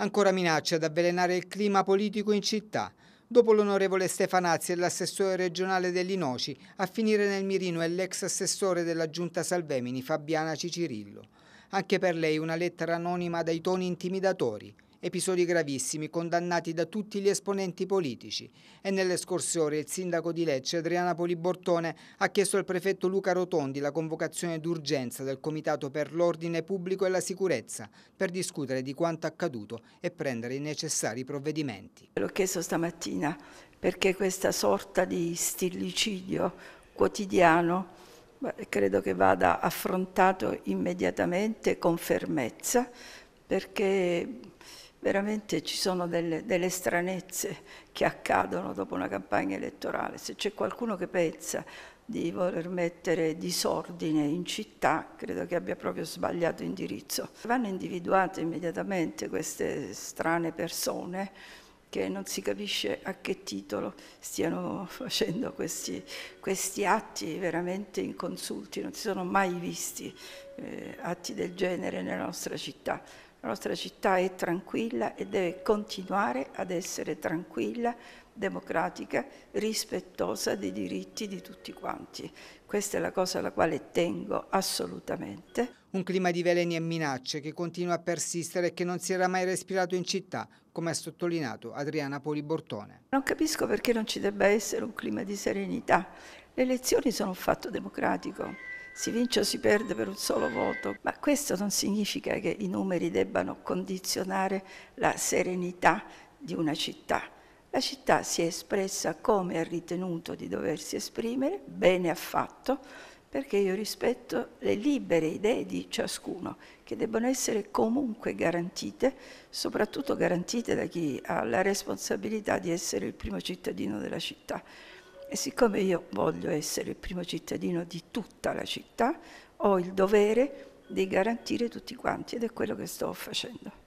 Ancora minaccia ad avvelenare il clima politico in città. Dopo l'onorevole Stefanazzi e l'assessore regionale dell'Inoci, a finire nel mirino è l'ex assessore della giunta Salvemini Fabiana Cicirillo. Anche per lei una lettera anonima dai toni intimidatori episodi gravissimi condannati da tutti gli esponenti politici. E nelle scorse ore il sindaco di Lecce, Adriana Polibortone, ha chiesto al prefetto Luca Rotondi la convocazione d'urgenza del Comitato per l'Ordine Pubblico e la Sicurezza per discutere di quanto accaduto e prendere i necessari provvedimenti. L'ho chiesto stamattina perché questa sorta di stillicidio quotidiano credo che vada affrontato immediatamente con fermezza perché veramente ci sono delle, delle, stranezze che accadono dopo una campagna elettorale. Se c'è qualcuno che pensa di voler mettere disordine in città, credo che abbia proprio sbagliato indirizzo. Vanno individuate immediatamente queste strane persone che non si capisce a che titolo stiano facendo questi, questi atti veramente inconsulti, non si sono mai visti eh, atti del genere nella nostra città. La nostra città è tranquilla e deve continuare ad essere tranquilla, democratica, rispettosa dei diritti di tutti quanti. Questa è la cosa alla quale tengo assolutamente. Un clima di veleni e minacce che continua a persistere e che non si era mai respirato in città, come ha sottolineato Adriana Polibortone. Non capisco perché non ci debba essere un clima di serenità. Le elezioni sono un fatto democratico si vince o si perde per un solo voto, ma questo non significa che i numeri debbano condizionare la serenità di una città. La città si è espressa come ha ritenuto di doversi esprimere, bene ha fatto, perché io rispetto le libere idee di ciascuno, che debbono essere comunque garantite, soprattutto garantite da chi ha la responsabilità di essere il primo cittadino della città. E siccome io voglio essere il primo cittadino di tutta la città, ho il dovere di garantire tutti quanti ed è quello che sto facendo.